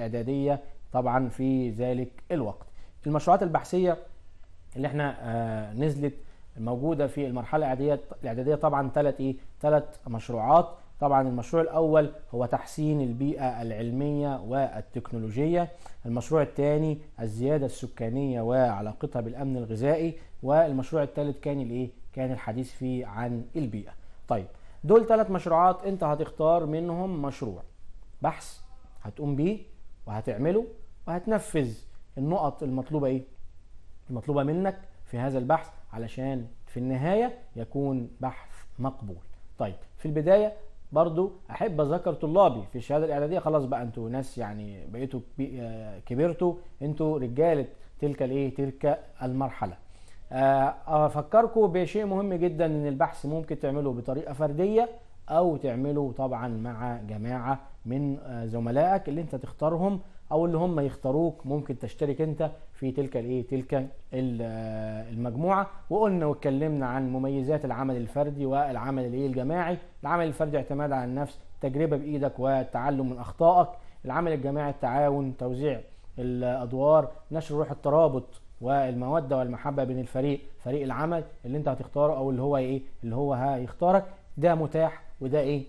الاعداديه طبعا في ذلك الوقت المشروعات البحثيه اللي احنا آه، نزلت موجوده في المرحله الاعداديه الاعداديه طبعا ثلاث ايه ثلاث مشروعات طبعا المشروع الاول هو تحسين البيئه العلميه والتكنولوجيه المشروع الثاني الزياده السكانيه وعلاقتها بالامن الغذائي والمشروع الثالث كان الايه كان الحديث فيه عن البيئه طيب دول ثلاث مشروعات انت هتختار منهم مشروع بحث هتقوم بيه وهتعمله وهتنفذ النقط المطلوبه ايه المطلوبه منك في هذا البحث علشان في النهايه يكون بحث مقبول طيب في البدايه برضو احب اذكر طلابي في الشهاده الاعداديه خلاص بقى انتوا ناس يعني بقيتوا آه، كبرتوا انتوا رجاله تلك الايه تلك المرحله آه، افكركم بشيء مهم جدا ان البحث ممكن تعمله بطريقه فرديه او تعمله طبعا مع جماعه من آه، زملائك اللي انت تختارهم او اللي هم يختاروك ممكن تشترك انت في تلك الايه تلك آه، المجموعه وقلنا واتكلمنا عن مميزات العمل الفردي والعمل الايه الجماعي العمل الفردي اعتماد على النفس تجربه بايدك وتعلم من اخطائك العمل الجماعي التعاون توزيع الادوار نشر روح الترابط والموده والمحبه بين الفريق فريق العمل اللي انت هتختاره او اللي هو ايه اللي هو هيختارك ده متاح وده ايه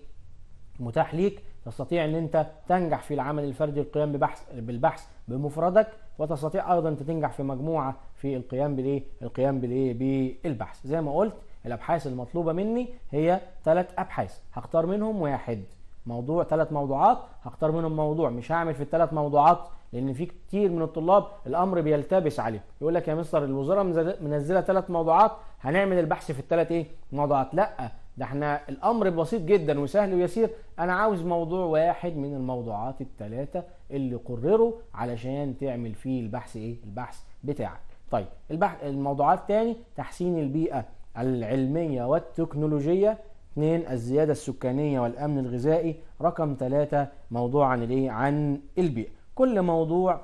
متاح ليك تستطيع ان انت تنجح في العمل الفردي القيام ببحث بالبحث بمفردك وتستطيع ايضا انت تنجح في مجموعه في القيام بالايه القيام بالايه بالبحث زي ما قلت الابحاث المطلوبه مني هي ثلاث ابحاث هختار منهم واحد موضوع ثلاث موضوعات هختار منهم موضوع مش هعمل في الثلاث موضوعات لان في كتير من الطلاب الامر بيلتبس عليه يقول لك يا مستر الوزاره منزله ثلاث موضوعات هنعمل البحث في الثلاث ايه موضوعات لا ده احنا الامر بسيط جدا وسهل ويسير انا عاوز موضوع واحد من الموضوعات التلاتة اللي قرروا علشان تعمل فيه البحث ايه البحث بتاعك طيب البحث الموضوعات تاني تحسين البيئه العلميه والتكنولوجيه اثنين الزياده السكانيه والامن الغذائي رقم ثلاثة موضوع عن الايه عن البيئه كل موضوع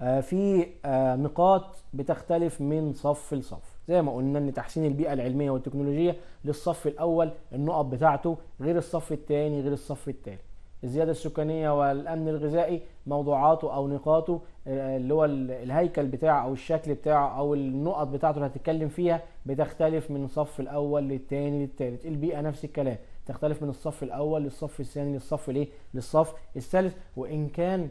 آه، في آه، نقاط بتختلف من صف لصف زي ما قلنا ان تحسين البيئه العلميه والتكنولوجيه للصف الاول النقط بتاعته غير الصف الثاني غير الصف الثالث الزياده السكانيه والامن الغذائي موضوعاته او نقاطه آه، اللي هو الهيكل بتاعه او الشكل بتاعه او النقط بتاعته اللي هتتكلم فيها بتختلف من الصف الاول للثاني للثالث البيئه نفس الكلام تختلف من الصف الاول للصف الثاني للصف الايه للصف الثالث وان كان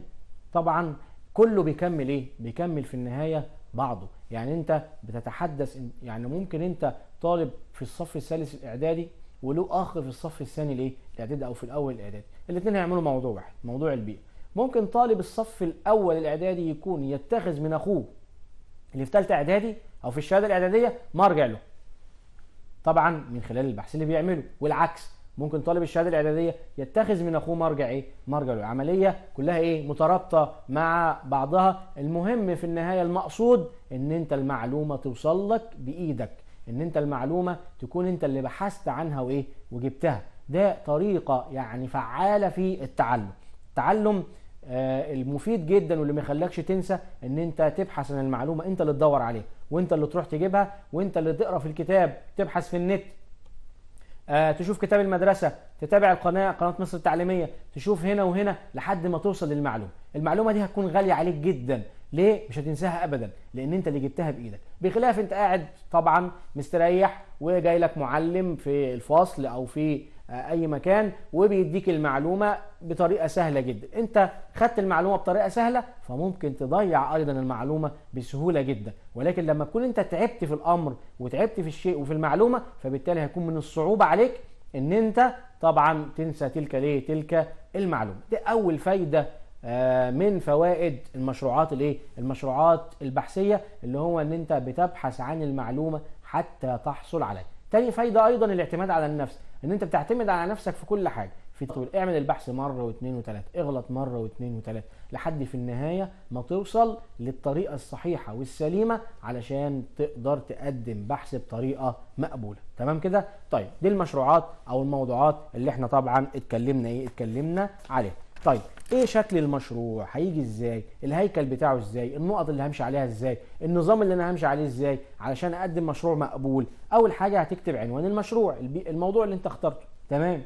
طبعا كله بيكمل ايه بيكمل في النهايه بعضه يعني انت بتتحدث يعني ممكن انت طالب في الصف الثالث الاعدادي وله اخ في الصف الثاني الايه الاعدادي او في الاول الاعدادي الاثنين هيعملوا موضوع واحد موضوع البيئه ممكن طالب الصف الاول الاعدادي يكون يتخذ من اخوه اللي في ثالثه اعدادي او في الشهاده الاعداديه مرجع له طبعا من خلال البحث اللي بيعمله والعكس ممكن طالب الشهاده الاعداديه يتخذ من اخوه مرجع ايه مرجع العمليه كلها ايه مترابطه مع بعضها المهم في النهايه المقصود ان انت المعلومه توصل لك بايدك ان انت المعلومه تكون انت اللي بحثت عنها وايه وجبتها ده طريقه يعني فعاله في التعلم التعلم آه المفيد جدا واللي ما يخلكش تنسى ان انت تبحث عن المعلومه انت اللي تدور عليها وانت اللي تروح تجيبها وانت اللي تقرا في الكتاب تبحث في النت آه، تشوف كتاب المدرسة تتابع القناة قناة مصر التعليمية تشوف هنا وهنا لحد ما توصل للمعلومة المعلومة دي هتكون غالية عليك جدا ليه مش هتنساها ابدا لان انت اللي جبتها بايدك بخلاف انت قاعد طبعا مستريح وجاي لك معلم في الفصل او في اي مكان وبيديك المعلومه بطريقه سهله جدا انت خدت المعلومه بطريقه سهله فممكن تضيع ايضا المعلومه بسهوله جدا ولكن لما تكون انت تعبت في الامر وتعبت في الشيء وفي المعلومه فبالتالي هيكون من الصعوبه عليك ان انت طبعا تنسى تلك ليه تلك المعلومه دي اول فايده آه، من فوائد المشروعات الايه المشروعات البحثيه اللي هو ان انت بتبحث عن المعلومه حتى تحصل عليها تاني فايده ايضا الاعتماد على النفس ان انت بتعتمد على نفسك في كل حاجه في تقول اعمل البحث مره واثنين وثلاثه اغلط مره واثنين وثلاثه لحد في النهايه ما توصل للطريقه الصحيحه والسليمه علشان تقدر تقدم بحث بطريقه مقبوله تمام كده طيب دي المشروعات او الموضوعات اللي احنا طبعا اتكلمنا ايه اتكلمنا عليها طيب ايه شكل المشروع هيجي ازاي الهيكل بتاعه ازاي النقط اللي همشي عليها ازاي النظام اللي انا همشي عليه ازاي علشان اقدم مشروع مقبول اول حاجه هتكتب عنوان المشروع الموضوع اللي انت اخترته تمام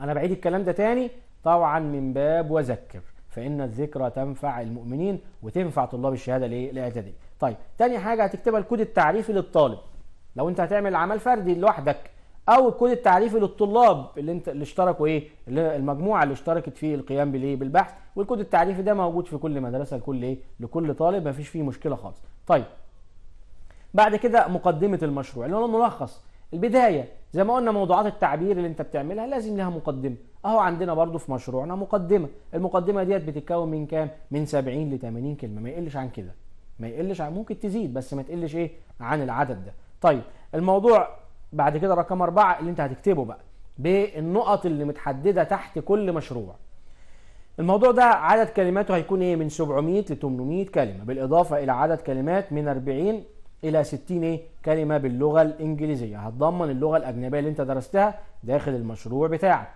انا بعيد الكلام ده تاني طبعا من باب وذكر فان الذكرى تنفع المؤمنين وتنفع طلاب الشهاده الاعداديه طيب تاني حاجه هتكتبها الكود التعريفي للطالب لو انت هتعمل عمل فردي لوحدك او الكود التعريفي للطلاب اللي انت اللي اشتركوا ايه المجموعه اللي اشتركت في القيام بالايه بالبحث والكود التعريفي ده موجود في كل مدرسه لكل ايه لكل طالب مفيش فيه مشكله خالص طيب بعد كده مقدمه المشروع اللي هو الملخص البدايه زي ما قلنا موضوعات التعبير اللي انت بتعملها لازم لها مقدمه اهو عندنا برضو في مشروعنا مقدمه المقدمه ديت بتتكون من كام من 70 ل 80 كلمه ما يقلش عن كده ما يقلش عن ممكن تزيد بس ما تقلش ايه عن العدد ده طيب الموضوع بعد كده رقم أربعة اللي أنت هتكتبه بقى بالنقط اللي متحددة تحت كل مشروع الموضوع ده عدد كلماته هيكون ايه من 700 ل 800 كلمه بالاضافه الى عدد كلمات من 40 الى 60 ايه كلمه باللغه الانجليزيه هتضمن اللغه الاجنبيه اللي انت درستها داخل المشروع بتاعك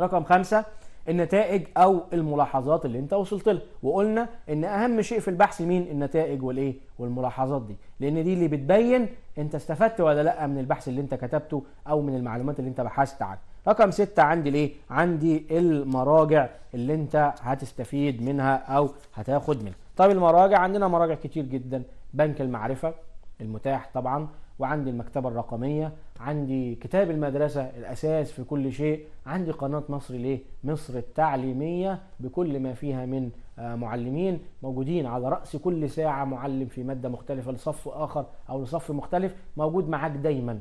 رقم خمسة النتائج او الملاحظات اللي انت وصلت لها وقلنا ان اهم شيء في البحث مين النتائج والايه والملاحظات دي لان دي اللي بتبين انت استفدت ولا لا من البحث اللي انت كتبته او من المعلومات اللي انت بحثت عنها رقم ستة عندي ليه عندي المراجع اللي انت هتستفيد منها او هتاخد منها طيب المراجع عندنا مراجع كتير جدا بنك المعرفة المتاح طبعا وعندي المكتبة الرقمية عندي كتاب المدرسة الأساس في كل شيء عندي قناة مصر ليه مصر التعليمية بكل ما فيها من آه، معلمين موجودين على رأس كل ساعة معلم في مادة مختلفة لصف آخر أو لصف مختلف موجود معاك دايما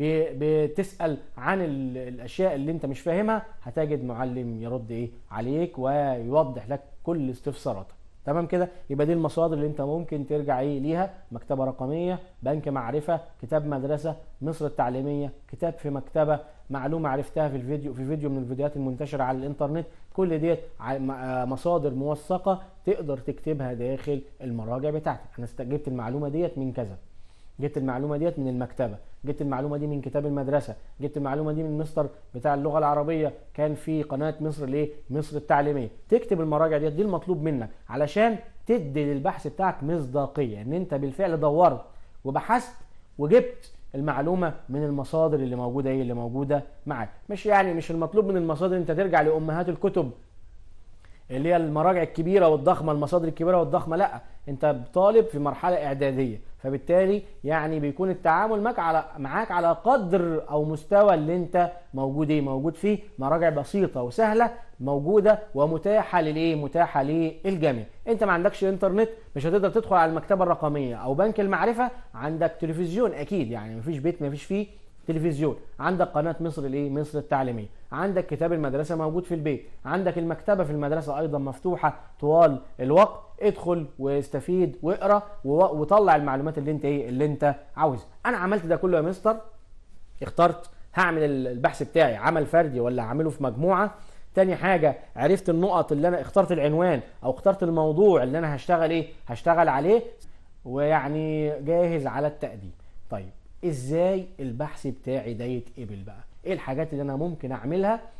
بتسأل عن الأشياء اللي أنت مش فاهمها هتجد معلم يرد إيه عليك ويوضح لك كل استفساراتك تمام كده يبقى دي المصادر اللي انت ممكن ترجع ايه ليها مكتبه رقميه بنك معرفه كتاب مدرسه مصر التعليميه كتاب في مكتبه معلومه عرفتها في الفيديو في فيديو من الفيديوهات المنتشره على الانترنت كل ديت آه، مصادر موثقه تقدر تكتبها داخل المراجع بتاعتك انا استجبت المعلومه ديت من كذا جبت المعلومه ديت من المكتبه جبت المعلومه دي من كتاب المدرسه جبت المعلومه دي من مستر بتاع اللغه العربيه كان في قناه مصر الايه مصر التعليميه تكتب المراجع ديت دي المطلوب منك علشان تدي للبحث بتاعك مصداقيه ان انت بالفعل دورت وبحثت وجبت المعلومه من المصادر اللي موجوده ايه اللي موجوده معاك مش يعني مش المطلوب من المصادر انت ترجع لامهات الكتب اللي هي المراجع الكبيره والضخمه المصادر الكبيره والضخمه لا انت طالب في مرحله اعداديه فبالتالي يعني بيكون التعامل معك على معاك على قدر او مستوى اللي انت موجود ايه موجود فيه مراجع بسيطه وسهله موجوده ومتاحه للايه متاحه للجميع انت ما عندكش انترنت مش هتقدر تدخل على المكتبه الرقميه او بنك المعرفه عندك تلفزيون اكيد يعني مفيش بيت مفيش فيه تلفزيون عندك قناه مصر الايه مصر التعليميه عندك كتاب المدرسه موجود في البيت عندك المكتبه في المدرسه ايضا مفتوحه طوال الوقت ادخل واستفيد واقرا وطلع المعلومات اللي انت ايه اللي انت عاوزها انا عملت ده كله يا مستر اخترت هعمل البحث بتاعي عمل فردي ولا هعمله في مجموعه تاني حاجة عرفت النقط اللي أنا اخترت العنوان أو اخترت الموضوع اللي أنا هشتغل إيه هشتغل عليه ويعني جاهز على التقديم طيب ازاي البحث بتاعي ده يتقبل بقى ايه الحاجات اللي انا ممكن اعملها